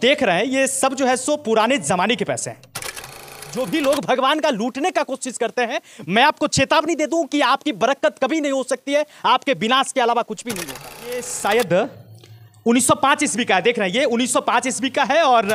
देख रहे हैं ये सब जो है सो पुराने जमाने के पैसे हैं जो भी लोग भगवान का लूटने का कोशिश करते हैं मैं आपको चेतावनी दे दूं कि आपकी बरकत कभी नहीं हो सकती है आपके विनाश के अलावा कुछ भी नहीं होगा ये शायद 1905 ईस्वी का है देख रहे हैं ये 1905 ईस्वी का है और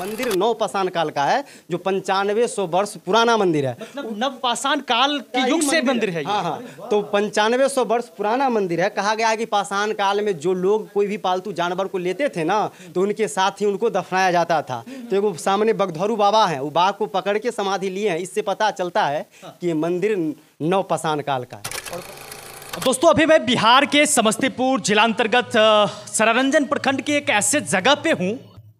मंदिर नवपाषाण काल का है जो पंचानवे सौ वर्ष पुराना मंदिर है मतलब नवपाषाण काल के युग से मंदिर है हाँ हाँ तो पंचानवे सौ वर्ष पुराना मंदिर है कहा गया है कि पाषाण काल में जो लोग कोई भी पालतू जानवर को लेते थे ना तो उनके साथ ही उनको दफनाया जाता था तो एगो सामने बगधरू बाबा हैं वो बाघ को पकड़ के समाधि लिए हैं इससे पता चलता है कि मंदिर नवपाषाण काल का है दोस्तों अभी मैं बिहार के समस्तीपुर जिला अंतर्गत सरारंजन प्रखंड के एक ऐसे जगह पे हूँ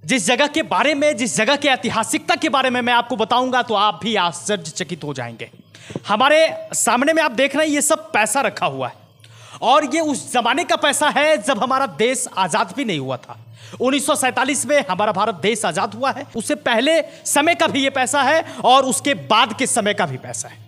जिस जगह के बारे में जिस जगह के ऐतिहासिकता के बारे में मैं आपको बताऊंगा तो आप भी आश्चर्यचकित हो जाएंगे हमारे सामने में आप देख रहे हैं ये सब पैसा रखा हुआ है और ये उस जमाने का पैसा है जब हमारा देश आज़ाद भी नहीं हुआ था 1947 में हमारा भारत देश आज़ाद हुआ है उससे पहले समय का भी ये पैसा है और उसके बाद के समय का भी पैसा है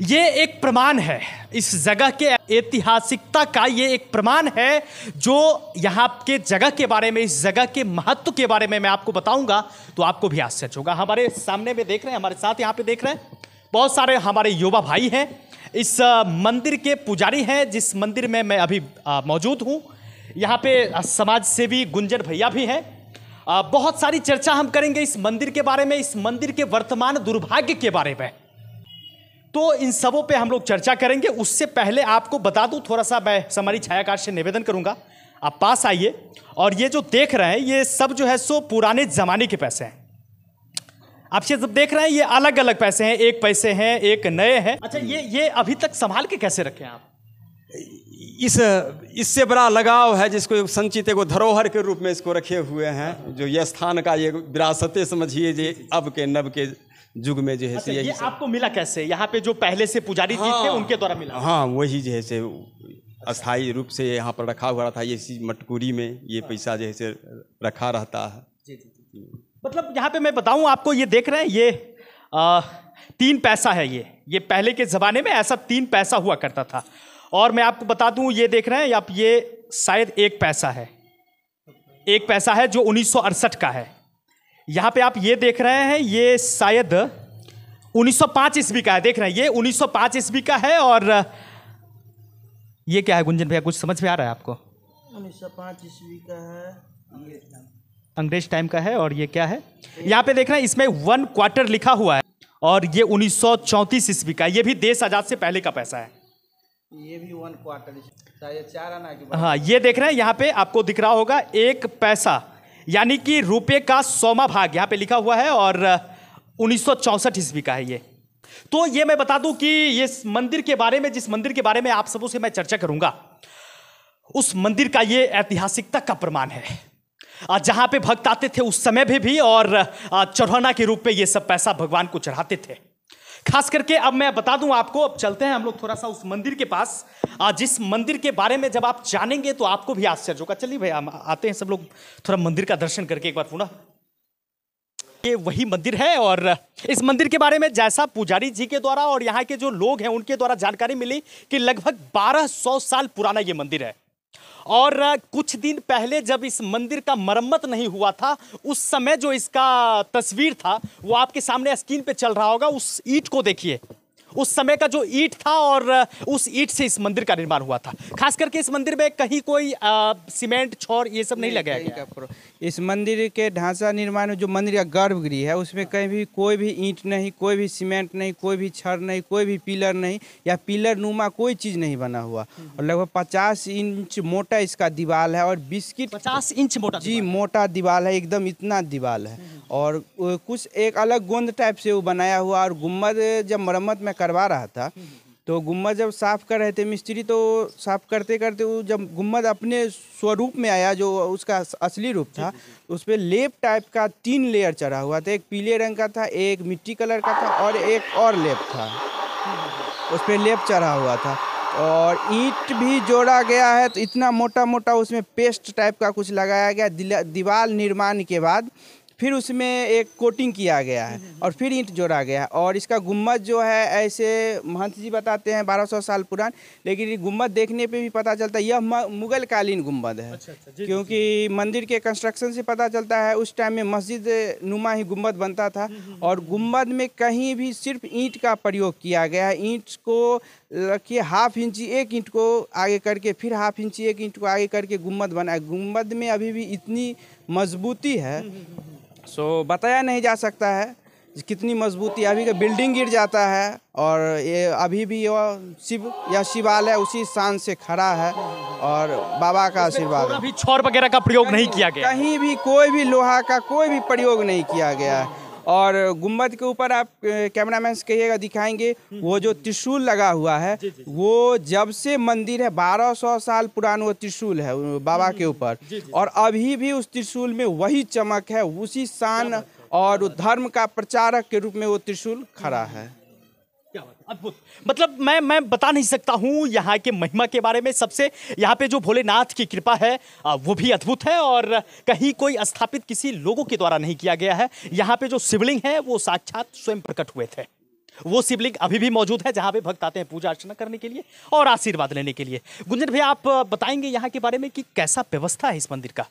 ये एक प्रमाण है इस जगह के ऐतिहासिकता का ये एक प्रमाण है जो यहाँ के जगह के बारे में इस जगह के महत्व के बारे में मैं आपको बताऊंगा तो आपको भी आश्चर्य होगा हमारे सामने में देख रहे हैं हमारे साथ यहाँ पे देख रहे हैं बहुत सारे हमारे युवा भाई हैं इस मंदिर के पुजारी हैं जिस मंदिर में मैं अभी मौजूद हूँ यहाँ पे समाज सेवी गुंजन भैया भी हैं बहुत सारी चर्चा हम करेंगे इस मंदिर के बारे में इस मंदिर के वर्तमान दुर्भाग्य के बारे में तो इन सबों पे हम लोग चर्चा करेंगे उससे पहले आपको बता दूं थोड़ा सा मैं हमारी छायाकार से निवेदन करूंगा आप पास आइए और ये जो देख रहे हैं ये सब जो है सो पुराने ज़माने के पैसे हैं आप ये सब देख रहे हैं ये अलग अलग पैसे हैं एक पैसे हैं एक नए हैं अच्छा ये ये अभी तक संभाल के कैसे रखे आप इस इससे बड़ा लगाव है जिसको संचित को धरोहर के रूप में इसको रखे हुए हैं जो ये स्थान का ये विरासतें समझिए जे अब के नब के युग में जो है अच्छा, ये आपको मिला कैसे यहाँ पे जो पहले से पुजारी हाँ, थे उनके द्वारा मिला हाँ वही जो है से अच्छा। अस्थायी रूप से यहाँ पर रखा हुआ था ये इसी मटकूरी में ये हाँ। पैसा जो है रखा रहता है मतलब यहाँ पे मैं बताऊँ आपको ये देख रहे हैं ये आ, तीन पैसा है ये ये पहले के ज़माने में ऐसा तीन पैसा हुआ करता था और मैं आपको बता दूँ ये देख रहे हैं आप ये शायद एक पैसा है एक पैसा है जो उन्नीस का है यहाँ पे आप ये देख रहे हैं ये शायद 1905 ईस्वी का है देख रहे हैं ये 1905 ईस्वी का है और ये क्या है गुंजन भैया कुछ समझ में आ रहा है आपको 1905 ईस्वी का है अंग्रेज टाइम का है और ये क्या है यहाँ पे देख रहे हैं इसमें वन क्वार्टर लिखा हुआ है और ये 1934 ईस्वी का ये भी देश आज़ाद से पहले का पैसा है ये भी वन क्वार्टर चार आना हाँ ये देख रहे हैं यहाँ पे आपको दिख रहा होगा एक पैसा यानी कि रुपये का सौमा भाग यहाँ पे लिखा हुआ है और उन्नीस सौ ईस्वी का है ये तो ये मैं बता दूं कि ये मंदिर के बारे में जिस मंदिर के बारे में आप सबों से मैं चर्चा करूंगा उस मंदिर का ये ऐतिहासिकता का प्रमाण है जहां पे भक्त आते थे उस समय भी भी और चौहाना के रूप में ये सब पैसा भगवान को चढ़ाते थे खास करके अब मैं बता दूं आपको अब चलते हैं हम लोग थोड़ा सा उस मंदिर के पास जिस मंदिर के बारे में जब आप जानेंगे तो आपको भी आश्चर्य होगा चलिए भैया हम आते हैं सब लोग थोड़ा मंदिर का दर्शन करके एक बार पुनः ये वही मंदिर है और इस मंदिर के बारे में जैसा पुजारी जी के द्वारा और यहाँ के जो लोग हैं उनके द्वारा जानकारी मिली कि लगभग 1200 साल पुराना ये मंदिर है और कुछ दिन पहले जब इस मंदिर का मरम्मत नहीं हुआ था उस समय जो इसका तस्वीर था वो आपके सामने स्क्रीन पे चल रहा होगा उस ईट को देखिए उस समय का जो ईट था और उस ईट से इस मंदिर का निर्माण हुआ था खास करके इस मंदिर में कहीं कोई आ, सीमेंट छोर ये सब नहीं, लगाया गया इस मंदिर के ढांचा निर्माण में जो मंदिर का गर्भगृह है उसमें कहीं भी कोई भी ईंट नहीं कोई भी सीमेंट नहीं कोई भी छर नहीं कोई भी पिलर नहीं या पिलर नुमा कोई चीज़ नहीं बना हुआ और लगभग पचास इंच मोटा इसका दीवार है और बिस्किट पचास इंच मोटा जी मोटा दीवाल है एकदम इतना दीवाल है और कुछ एक अलग गोंद टाइप से वो बनाया हुआ और गुम्बद जब मरम्मत में कर करवा रहा था तो गुम्बद जब साफ़ कर रहे थे मिस्त्री तो साफ़ करते करते वो जब गुम्बद अपने स्वरूप में आया जो उसका असली रूप था उस पर लेप टाइप का तीन लेयर चढ़ा हुआ था एक पीले रंग का था एक मिट्टी कलर का था और एक और लेप था उस पर लेप चढ़ा हुआ था और ईट भी जोड़ा गया है तो इतना मोटा मोटा उसमें पेस्ट टाइप का कुछ लगाया गया दीवार निर्माण के बाद फिर उसमें एक कोटिंग किया गया है और फिर ईंट जोड़ा गया है और इसका गुम्बद जो है ऐसे महंत जी बताते हैं 1200 साल पुरान लेकिन गुम्बद देखने पे भी पता चलता है यह मुगल कालीन गुम्बद है अच्छा, अच्छा, जी, क्योंकि जी, मंदिर के कंस्ट्रक्शन से पता चलता है उस टाइम में मस्जिद नुमा ही गुम्बद बनता था हम्म, हम्म, और गुम्बद में कहीं भी सिर्फ ईंट का प्रयोग किया गया है ईंट को रखिए हाफ इंची एक ईंट को आगे करके फिर हाफ इंची एक ईंट को आगे करके गुम्बद बनाया गुम्बद में अभी भी इतनी मजबूती है हम्म, सो बताया नहीं जा सकता है कितनी मजबूती अभी का बिल्डिंग गिर जाता है और ये अभी भी वह शिव या शिवालय उसी शान से खड़ा है और बाबा का आशीर्वाद अभी छोर वगैरह का प्रयोग नहीं किया गया कहीं भी कोई भी लोहा का कोई भी प्रयोग नहीं किया गया है और गुम्बद के ऊपर आप कैमरामैन से कहिएगा दिखाएंगे हम्म, वो जो हम्म, हम्म। त्रिशूल लगा हुआ है वो जब से मंदिर है 1200 साल पुराना वो त्रिशूल है बाबा के ऊपर और अभी भी उस त्रिशूल में वही चमक है उसी शान और धर्म का प्रचारक के रूप में वो त्रिशूल खड़ा है अद्भुत मतलब मैं मैं बता नहीं सकता हूँ यहाँ के महिमा के बारे में सबसे यहाँ पे जो भोलेनाथ की कृपा है वो भी अद्भुत है और कहीं कोई स्थापित किसी लोगों के द्वारा नहीं किया गया है यहाँ पे जो शिवलिंग है वो साक्षात स्वयं प्रकट हुए थे वो शिवलिंग अभी भी मौजूद है जहाँ पे भक्त आते हैं पूजा अर्चना करने के लिए और आशीर्वाद लेने के लिए गुंजन भैया आप बताएंगे यहाँ के बारे में कि कैसा व्यवस्था है इस मंदिर का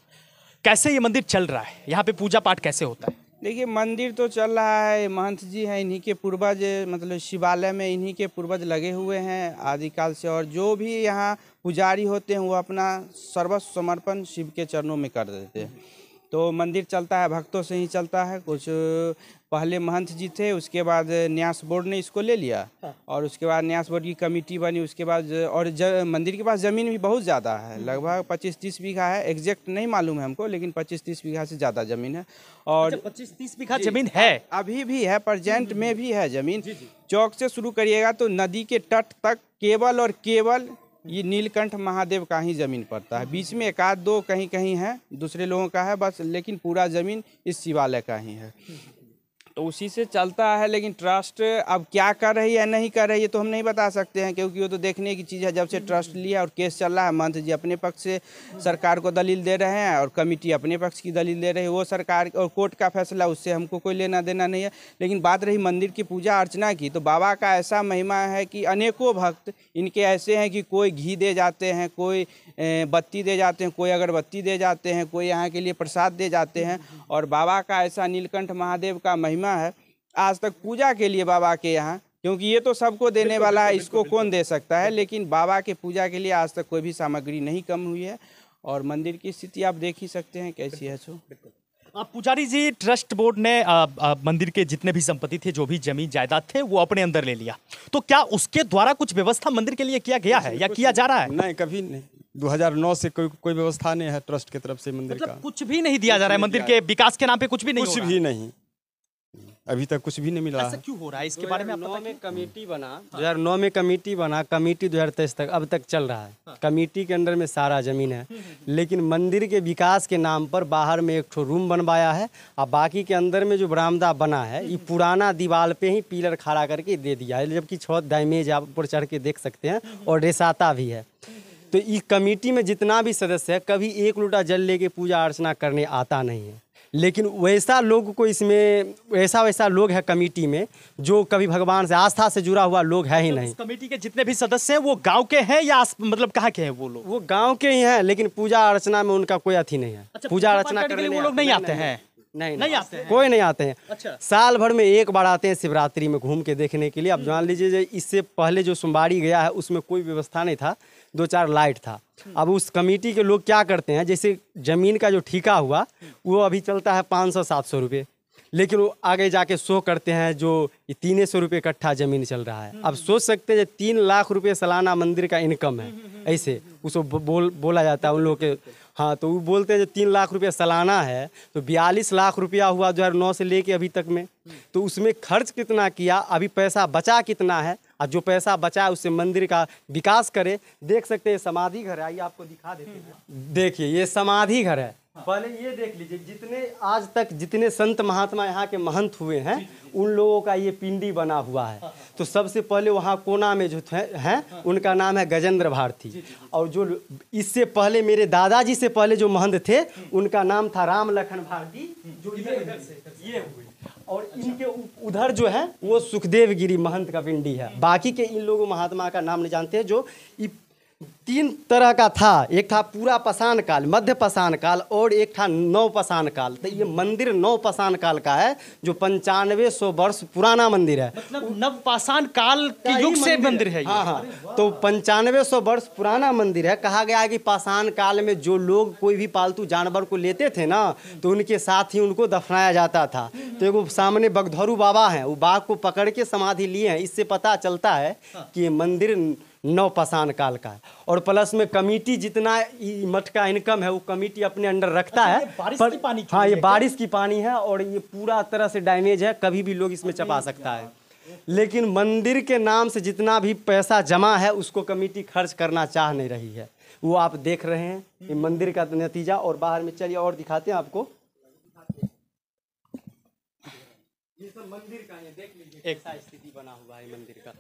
कैसे ये मंदिर चल रहा है यहाँ पे पूजा पाठ कैसे होता है देखिए मंदिर तो चल रहा है महंत जी हैं इन्हीं के पूर्वज मतलब शिवालय में इन्हीं के पूर्वज लगे हुए हैं आदिकाल से और जो भी यहाँ पुजारी होते हैं वो अपना सर्वस्व समर्पण शिव के चरणों में कर देते हैं तो मंदिर चलता है भक्तों से ही चलता है कुछ पहले महंत जी थे उसके बाद न्यास बोर्ड ने इसको ले लिया हाँ। और उसके बाद न्यास बोर्ड की कमेटी बनी उसके बाद और ज, मंदिर के पास ज़मीन भी बहुत ज़्यादा है हम्म। लगभग पच्चीस तीस बीघा है एग्जैक्ट नहीं मालूम है हमको लेकिन पच्चीस तीस बीघा से ज़्यादा ज़मीन है और अच्छा, पच्चीस तीस बीघा ज़मीन है अभी भी है प्रजेंट हम्म, हम्म, में भी है ज़मीन चौक से शुरू करिएगा तो नदी के तट तक केबल और केवल ये नीलकंठ महादेव का ही ज़मीन पड़ता है बीच में एकाध दो कहीं कहीं है दूसरे लोगों का है बस लेकिन पूरा ज़मीन इस शिवालय का ही है तो उसी से चलता है लेकिन ट्रस्ट अब क्या कर रही है नहीं कर रही है तो हम नहीं बता सकते हैं क्योंकि वो तो देखने की चीज़ है जब से ट्रस्ट लिया और केस चल रहा है मंथ जी अपने पक्ष से सरकार को दलील दे रहे हैं और कमेटी अपने पक्ष की दलील दे रही है वो सरकार और कोर्ट का फैसला उससे हमको कोई लेना देना नहीं है लेकिन बात रही मंदिर की पूजा अर्चना की तो बाबा का ऐसा महिमा है कि अनेकों भक्त इनके ऐसे हैं कि कोई घी दे जाते हैं कोई बत्ती दे जाते हैं कोई अगरबत्ती दे जाते हैं कोई यहाँ के लिए प्रसाद दे जाते हैं और बाबा का ऐसा नीलकंठ महादेव का महिमा सुना है आज तक पूजा के लिए बाबा के यहाँ क्योंकि ये तो सबको देने वाला है इसको कौन दे सकता है लेकिन बाबा के पूजा के लिए आज तक कोई भी सामग्री नहीं कम हुई है और मंदिर की स्थिति आप देख ही सकते हैं कैसी है सो पुजारी जी ट्रस्ट बोर्ड ने आ, आ, मंदिर के जितने भी संपत्ति थे जो भी जमीन जायदाद थे वो अपने अंदर ले लिया तो क्या उसके द्वारा कुछ व्यवस्था मंदिर के लिए किया गया है या किया जा रहा है नहीं कभी नहीं 2009 से कोई कोई व्यवस्था नहीं है ट्रस्ट की तरफ से मंदिर मतलब का कुछ भी नहीं दिया जा रहा है मंदिर के विकास के नाम पे कुछ भी नहीं कुछ भी नहीं अभी तक कुछ भी नहीं मिला ऐसा क्यों हो रहा है इसके बारे में आप में कमेटी बना हाँ। दो हजार नौ में कमेटी बना कमेटी दो हजार तेईस तक अब तक चल रहा है हाँ। कमेटी के अंदर में सारा जमीन है हम्म, हम्म, हम्म। लेकिन मंदिर के विकास के नाम पर बाहर में एक रूम बनवाया है और बाकी के अंदर में जो बरामदा बना है ये पुराना दीवार पे ही पिलर खड़ा करके दे दिया है जबकि छत डैमेज आप ऊपर चढ़ के देख सकते हैं और रेसाता भी है तो इस कमेटी में जितना भी सदस्य है कभी एक लोटा जल लेके पूजा अर्चना करने आता नहीं है लेकिन वैसा लोग को इसमें वैसा वैसा लोग है कमेटी में जो कभी भगवान से आस्था से जुड़ा हुआ लोग है ही मतलब नहीं कमेटी के जितने भी सदस्य हैं वो गांव के हैं या मतलब कहाँ के हैं वो लोग वो गांव के ही हैं लेकिन पूजा अर्चना में उनका कोई अथी नहीं है अच्छा, पूजा अर्चना करने वो लोग नहीं आते हैं नहीं नहीं आते हैं कोई नहीं आते हैं अच्छा साल भर में एक बार आते हैं शिवरात्रि में घूम के देखने के लिए आप जान लीजिए इससे पहले जो सोमवारी गया है उसमें कोई व्यवस्था नहीं था दो चार लाइट था अब उस कमेटी के लोग क्या करते हैं जैसे ज़मीन का जो ठीका हुआ वो अभी चलता है पाँच सौ सात सौ रुपये लेकिन वो आगे जाके शो करते हैं जो तीन सौ रुपये इकट्ठा ज़मीन चल रहा है अब सोच सकते हैं तीन लाख रुपये सालाना मंदिर का इनकम है ऐसे उसको बोल बोला जाता है उन लोगों के हाँ तो वो बोलते हैं जो तीन लाख रुपया सालाना है तो बयालीस लाख रुपया हुआ दो हज़ार नौ से लेके अभी तक में तो उसमें खर्च कितना किया अभी पैसा बचा कितना है और जो पैसा बचा उससे मंदिर का विकास करे देख सकते हैं समाधि घर है आइए आपको दिखा देते हैं देखिए ये समाधि घर है पहले ये देख लीजिए जितने आज तक जितने संत महात्मा यहाँ के महंत हुए हैं उन लोगों का ये पिंडी बना हुआ है तो सबसे पहले वहाँ कोना में जो हैं उनका नाम है गजेंद्र भारती और जो इससे पहले मेरे दादाजी से पहले जो महंत थे उनका नाम था राम लखन भारती जो ये हुए और अच्छा। इनके उधर जो है वो सुखदेव गिरी महंत का पिंडी है बाकी के इन लोगों महात्मा का नाम नहीं जानते हैं जो तीन तरह का था एक था पूरा पसान काल मध्य पसान काल और एक था नौ पसान काल तो ये मंदिर नौ पसान काल का है जो पंचानवे सौ वर्ष पुराना मंदिर है मतलब नव पसान काल के युग से मंदिर है हाँ हाँ तो पंचानवे सौ वर्ष पुराना मंदिर है कहा गया है कि पाषाण काल में जो लोग कोई भी पालतू जानवर को लेते थे ना तो उनके साथ ही उनको दफनाया जाता था तो एक सामने बगधरू बाबा हैं वो बाघ को पकड़ के समाधि लिए हैं इससे पता चलता है हाँ। कि ये मंदिर नौ पसान काल का है और प्लस में कमेटी जितना मठ का इनकम है वो कमेटी अपने अंडर रखता अच्छा, है बारिश पर, की पानी हाँ ये बारिश की पानी है और ये पूरा तरह से डैमेज है कभी भी लोग इसमें चपा सकता है लेकिन मंदिर के नाम से जितना भी पैसा जमा है उसको कमेटी खर्च करना चाह नहीं रही है वो आप देख रहे हैं ये मंदिर का नतीजा और बाहर में चलिए और दिखाते हैं आपको ये सब मंदिर का है देख लीजिए कैसा स्थिति बना हुआ है मंदिर का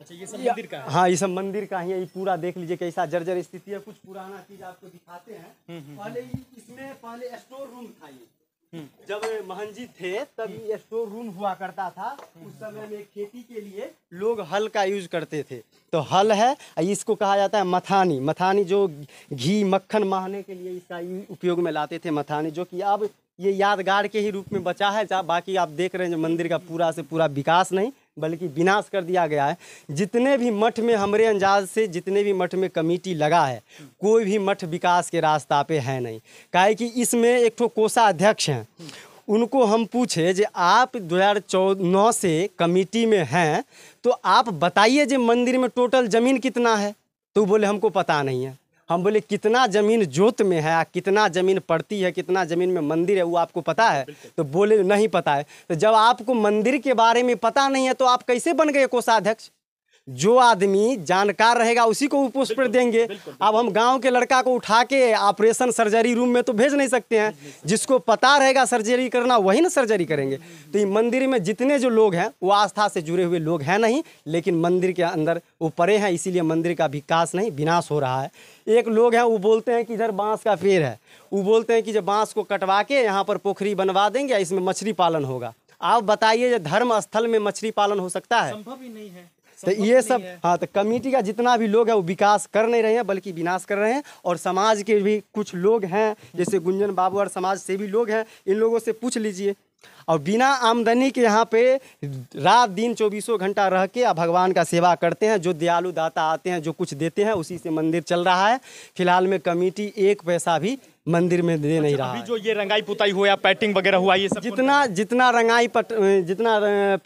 अच्छा ये सब मंदिर का हाँ ये सब मंदिर का ही है ये पूरा देख लीजिए कैसा जर्जर स्थिति है कुछ पुराना चीज आपको दिखाते हैं हम्म, हम्म, हम्म। पहले इसमें पहले स्टोर रूम था ये जब महन जी थे तब ये स्टोर रूम हुआ करता था उस समय में खेती के लिए लोग हल का यूज करते थे तो हल है इसको कहा जाता है मथानी मथानी जो घी मक्खन माहने के लिए इसका उपयोग में लाते थे मथानी जो कि अब ये यादगार के ही रूप में बचा है बाकी आप देख रहे हैं जो मंदिर का पूरा से पूरा विकास नहीं बल्कि विनाश कर दिया गया है जितने भी मठ में हमारे अंदाज से जितने भी मठ में कमेटी लगा है कोई भी मठ विकास के रास्ता पे है नहीं काहे कि इसमें एक ठो अध्यक्ष हैं उनको हम पूछे जे आप दो हज़ार नौ से कमेटी में हैं तो आप बताइए जे मंदिर में टोटल ज़मीन कितना है तो बोले हमको पता नहीं है हम बोले कितना ज़मीन जोत में है कितना ज़मीन पड़ती है कितना ज़मीन में मंदिर है वो आपको पता है तो बोले नहीं पता है तो जब आपको मंदिर के बारे में पता नहीं है तो आप कैसे बन गए कोषाध्यक्ष जो आदमी जानकार रहेगा उसी को वो पोस्ट पर देंगे अब हम गांव के लड़का को उठा के ऑपरेशन सर्जरी रूम में तो भेज नहीं सकते हैं जिसको पता रहेगा सर्जरी करना वही ना सर्जरी करेंगे तो ये मंदिर में जितने जो लोग हैं वो आस्था से जुड़े हुए लोग हैं नहीं लेकिन मंदिर के अंदर वो परे हैं इसीलिए मंदिर का विकास नहीं विनाश हो रहा है एक लोग हैं वो बोलते हैं कि इधर बाँस का पेड़ है वो बोलते हैं कि जब बाँस को कटवा के यहाँ पर पोखरी बनवा देंगे इसमें मछली पालन होगा आप बताइए धर्म स्थल में मछली पालन हो सकता है संभव ही नहीं है तो, तो ये सब हाँ तो कमेटी का जितना भी लोग है वो विकास कर नहीं रहे हैं बल्कि विनाश कर रहे हैं और समाज के भी कुछ लोग हैं जैसे गुंजन बाबू और समाज से भी लोग हैं इन लोगों से पूछ लीजिए और बिना आमदनी के यहाँ पे रात दिन चौबीसों घंटा रह के आप भगवान का सेवा करते हैं जो दयालु दाता आते हैं जो कुछ देते हैं उसी से मंदिर चल रहा है फिलहाल में कमेटी एक पैसा भी मंदिर में दे अच्छा, नहीं रहा अभी जो ये रंगाई पुताई हुआ पैटिंग वगैरह हुआ ये सब जितना जितना रंगाई पट जितना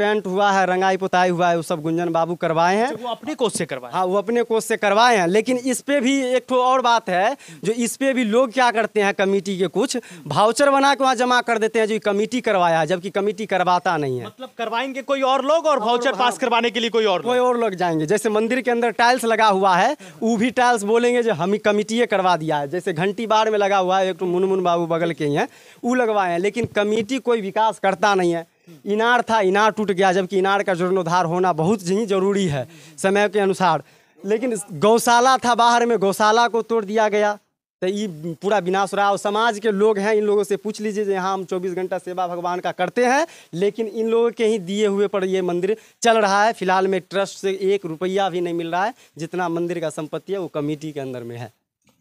पेंट हुआ है रंगाई पुताई हुआ है वो सब गुंजन बाबू करवाए हैं अच्छा, वो अपने कोष से करवाए हाँ वो अपने कोष से करवाए हैं लेकिन इस पे भी एक तो और बात है जो इस पे भी लोग क्या करते हैं कमेटी के कुछ भाउचर बना के वहाँ जमा कर देते हैं जो कमेटी करवाया है जबकि कमेटी करवाता नहीं है मतलब करवाएंगे कोई और लोग और भाउचर हाँ, पास हाँ। करवाने के लिए कोई और कोई और लोग जाएंगे जैसे मंदिर के अंदर टाइल्स लगा हुआ है वो भी टाइल्स बोलेंगे जो हम कमिटी करवा दिया है जैसे घंटी बाढ़ में लगा हुआ लगवाए एक तो मुनमुन बाबू बगल के ही हैं वो लगवाए हैं लेकिन कमेटी कोई विकास करता नहीं है इनार था इनार टूट गया जबकि इनार का जीर्णोद्धार होना बहुत ही जरूरी है समय के अनुसार लेकिन गौशाला था बाहर में गौशाला को तोड़ दिया गया तो ये पूरा विनाश रहा और समाज के लोग हैं इन लोगों से पूछ लीजिए हाँ हम 24 घंटा सेवा भगवान का करते हैं लेकिन इन लोगों के ही दिए हुए पर ये मंदिर चल रहा है फिलहाल में ट्रस्ट से एक रुपया भी नहीं मिल रहा है जितना मंदिर का संपत्ति है वो कमेटी के अंदर में है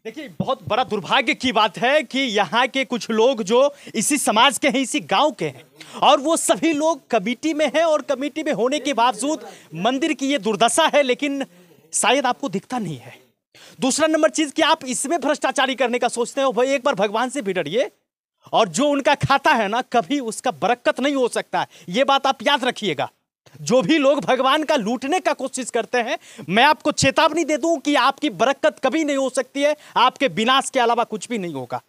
देखिए बहुत बड़ा दुर्भाग्य की बात है कि यहाँ के कुछ लोग जो इसी समाज के हैं इसी गांव के हैं और वो सभी लोग कमेटी में हैं और कमेटी में होने के बावजूद मंदिर की ये दुर्दशा है लेकिन शायद आपको दिखता नहीं है दूसरा नंबर चीज़ कि आप इसमें भ्रष्टाचारी करने का सोचते हो भाई एक बार भगवान से भी डरिए और जो उनका खाता है ना कभी उसका बरक्कत नहीं हो सकता ये बात आप याद रखिएगा जो भी लोग भगवान का लूटने का कोशिश करते हैं मैं आपको चेतावनी दे दूं कि आपकी बरकत कभी नहीं हो सकती है आपके विनाश के अलावा कुछ भी नहीं होगा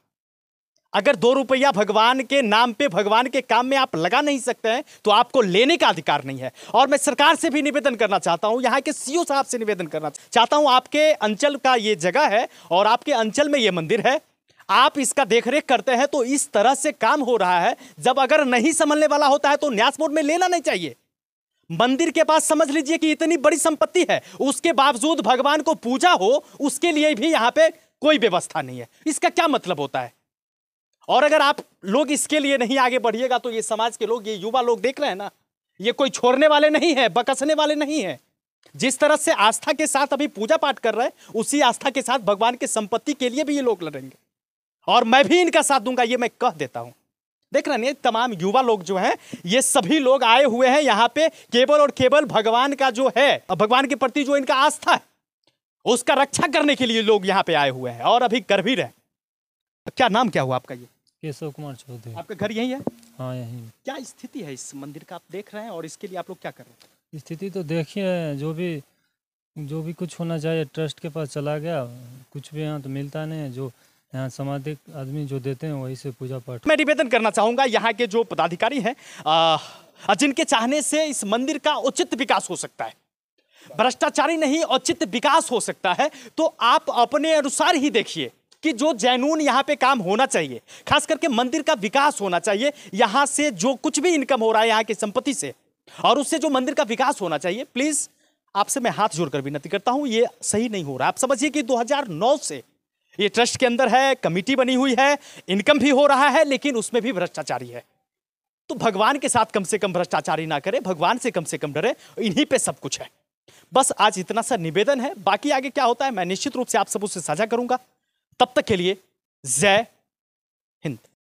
अगर दो रुपया भगवान के नाम पे भगवान के काम में आप लगा नहीं सकते हैं तो आपको लेने का अधिकार नहीं है और मैं सरकार से भी निवेदन करना चाहता हूं यहाँ के सीओ साहब से निवेदन करना चाहता हूँ आपके अंचल का ये जगह है और आपके अंचल में ये मंदिर है आप इसका देखरेख करते हैं तो इस तरह से काम हो रहा है जब अगर नहीं संभलने वाला होता है तो न्यास बोर्ड में लेना नहीं चाहिए मंदिर के पास समझ लीजिए कि इतनी बड़ी संपत्ति है उसके बावजूद भगवान को पूजा हो उसके लिए भी यहाँ पे कोई व्यवस्था नहीं है इसका क्या मतलब होता है और अगर आप लोग इसके लिए नहीं आगे बढ़िएगा तो ये समाज के लोग ये युवा लोग देख रहे हैं ना ये कोई छोड़ने वाले नहीं है बकसने वाले नहीं है जिस तरह से आस्था के साथ अभी पूजा पाठ कर रहे हैं उसी आस्था के साथ भगवान के संपत्ति के लिए भी ये लोग लड़ेंगे और मैं भी इनका साथ दूंगा ये मैं कह देता हूं देख रहे हैं तमाम युवा लोग जो हैं ये सभी लोग आए हुए हैं यहाँ पे केवल और केवल भगवान का जो है भगवान के प्रति जो इनका आस्था है उसका रक्षा करने के लिए लोग यहाँ पे आए हुए हैं और अभी कर भी रहे क्या नाम क्या हुआ आपका ये केशव कुमार चौधरी आपका घर यही है हाँ यही क्या स्थिति है इस मंदिर का आप देख रहे हैं और इसके लिए आप लोग क्या कर रहे हैं स्थिति तो देखिए जो भी जो भी कुछ होना चाहिए ट्रस्ट के पास चला गया कुछ भी यहाँ तो मिलता नहीं है जो यहाँ सामाजिक आदमी जो देते हैं वही से पूजा पाठ मैं निवेदन करना चाहूँगा यहाँ के जो पदाधिकारी हैं जिनके चाहने से इस मंदिर का उचित विकास हो सकता है भ्रष्टाचारी नहीं औचित विकास हो सकता है तो आप अपने अनुसार ही देखिए कि जो जैनून यहाँ पे काम होना चाहिए खास करके मंदिर का विकास होना चाहिए यहाँ से जो कुछ भी इनकम हो रहा है यहाँ की संपत्ति से और उससे जो मंदिर का विकास होना चाहिए प्लीज आपसे मैं हाथ जोड़कर विनती करता हूँ ये सही नहीं हो रहा आप समझिए कि 2009 से ये ट्रस्ट के अंदर है कमिटी बनी हुई है इनकम भी हो रहा है लेकिन उसमें भी भ्रष्टाचारी है तो भगवान के साथ कम से कम भ्रष्टाचारी ना करे भगवान से कम से कम डरे इन्हीं पे सब कुछ है बस आज इतना सा निवेदन है बाकी आगे क्या होता है मैं निश्चित रूप से आप सब उससे साझा करूंगा तब तक के लिए जय हिंद